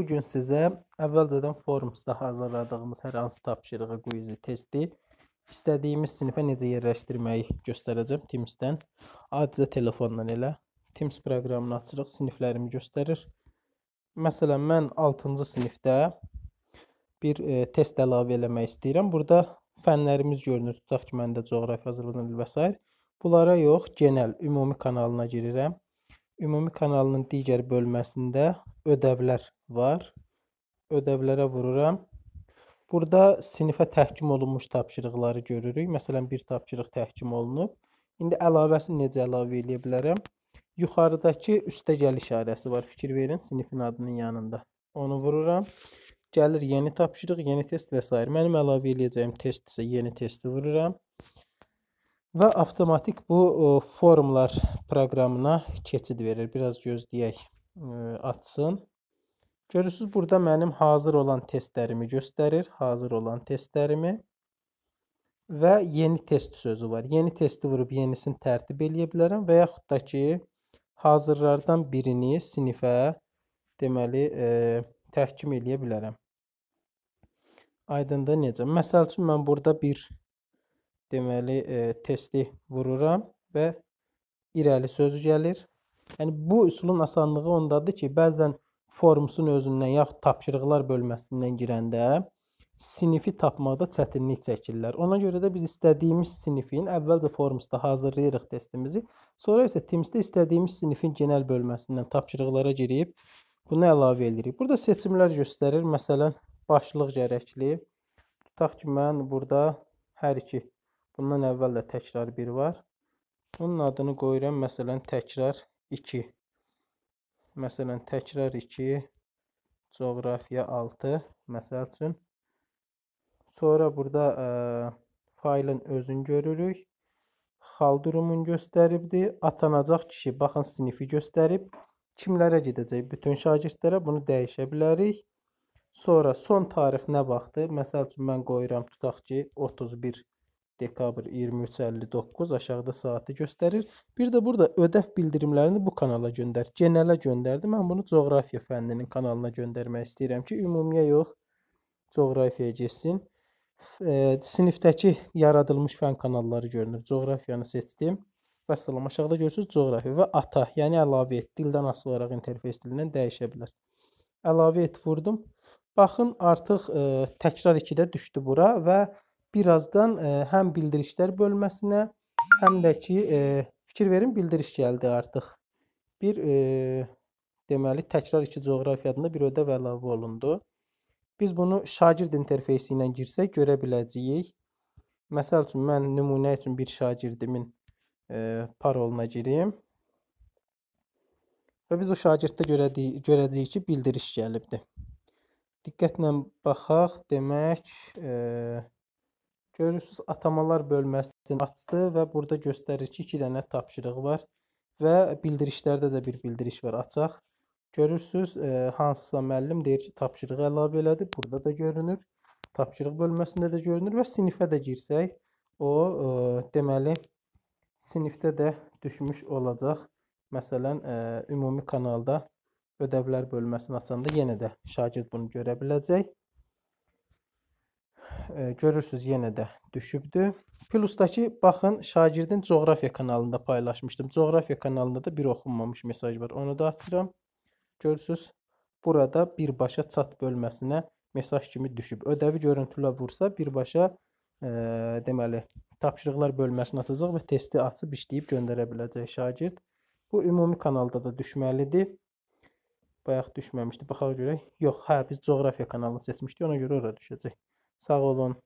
Bu gün sizə əvvəlcədən Forumsda hazırladığımız hər hansı tapşırığı, quizi, testi istədiyimiz sinifə necə yerləşdirməyi göstərəcəm Teams-dən. Adicə telefondan elə Teams proqramını açırıq, siniflərimi göstərir. Məsələn, mən 6-cı sinifdə bir e, test əlavə eləmək istəyirəm. Burada fənlərimiz görünür. Tutaq ki, məndə coğrafiya, Azərbaycan dili və s. Bunlara yox, genel ümumi kanalına girirəm. Ümumi kanalının digər bölməsində ödəvlər var. Ödəvlərə vururam. Burada sinifə təhkim olunmuş tapşırıqları görürük. Məsələn, bir tapşırıq təhkim olunub. İndi əlavəsini necə əlavə edə bilərəm? Yuxarıdakı üstə gəl işarəsi var. Fikir verin, sinifin adının yanında. Onu vururam. Gəlir yeni tapşırıq, yeni test və s. Mənim əlavə edəcəyim test isə yeni testi vururam. Və avtomatik bu formlar proqramına keçid verir. Biraz gözləyək, e, açsın. Görürsüz burada mənim hazır olan testlərimi göstərir. Hazır olan testlərimi. Və yeni test sözü var. Yeni testi vurub yenisini tərtib eləyə bilərəm və yaxud da ki, hazırlardan birini sinifə deməli e, təhkim eləyə bilərəm. Aydındır necə? Məsəl üçün mən burada bir deməli e, testi vururam və irəli sözü gəlir. Yəni bu üsulun asanlığı ondadır ki, bəzən formsun özündən yaxud tapşırıqlar bölməsindən girəndə sinifi tapmaqda çətinlik çəkirlər. Ona görə də biz istədiyimiz sinifin əvvəlcə Formsda hazırlayırıq testimizi, sonra isə Teams-də istədiyimiz sinifin genel bölməsindən tapşırıqlara girib bunu əlavə edirik. Burada seçimlər göstərir. Məsələn, başlıq gərəkli. Tutaq ki, mən burada hər iki. Bundan əvvəl də təkrar 1 var. Bunun adını qoyuram, məsələn, təkrar 2. Məsələn, təkrar 2, coğrafiya 6, məsəl üçün. Sonra burada ə, e, failin özünü görürük. Xal durumun göstəribdir. Atanacaq kişi, baxın, sinifi göstərib. Kimlərə gedəcək? Bütün şagirdlərə bunu dəyişə bilərik. Sonra son tarix nə vaxtdır? Məsəl üçün, mən qoyuram, tutaq ki, 31 dekabr 23:59 aşağıda saatı göstərir. Bir də burada ödəv bildirimlərini bu kanala göndər. Genələ göndərdim. Mən bunu coğrafiya fənninin kanalına göndərmək istəyirəm ki, ümumiyə yox, coğrafiyaya getsin. E, sinifdəki yaradılmış fən kanalları görünür. Coğrafiyanı seçdim. Vəssalam aşağıda görürsüz coğrafiya və ata, yəni əlavə et. Dildən asılı olaraq interfeys dilindən dəyişə bilər. Əlavə et vurdum. Baxın artıq e, təkrar 2-də düşdü bura və Birazdan e, həm bildirişlər bölməsinə, həm də ki, e, fikir verin, bildiriş gəldi artıq. Bir e, deməli təkrar 2 coğrafiyasında bir ödəv əlavə olundu. Biz bunu şagird interfeysi ilə girsək görə biləcəyik. Məsəl üçün mən nümunə üçün bir şagirdimin e, paroluna girim. Və biz o şagirddə görəcəyik ki, bildiriş gəlibdi. Diqqətlə baxaq, demək, e, Görürsüz atamalar bölməsini açdı və burada göstərir ki, 2 dənə tapşırıq var və bildirişlərdə də bir bildiriş var. Açaq. Görürsüz, e, hansısa müəllim deyir ki, tapşırığı əlavə elədi. Burada da görünür. Tapşırıq bölməsində də görünür və sinifə də girsək, o e, deməli sinifdə də düşmüş olacaq. Məsələn, e, ümumi kanalda ödəvlər bölməsini açanda yenə də şagird bunu görə biləcək görürsüz yenə də düşübdür. Plusdakı baxın şagirdin coğrafiya kanalında paylaşmışdım. Coğrafiya kanalında da bir oxunmamış mesaj var. Onu da açıram. Görürsüz burada birbaşa çat bölməsinə mesaj kimi düşüb. Ödəvi görüntülə vursa birbaşa e, deməli tapşırıqlar bölməsini açacaq və testi açıb işləyib göndərə biləcək şagird. Bu ümumi kanalda da düşməlidir. Bayaq düşməmişdi. Baxaq görək. Yox, hə biz coğrafiya kanalını seçmişdik. Ona görə ora düşəcək. Sağ olun.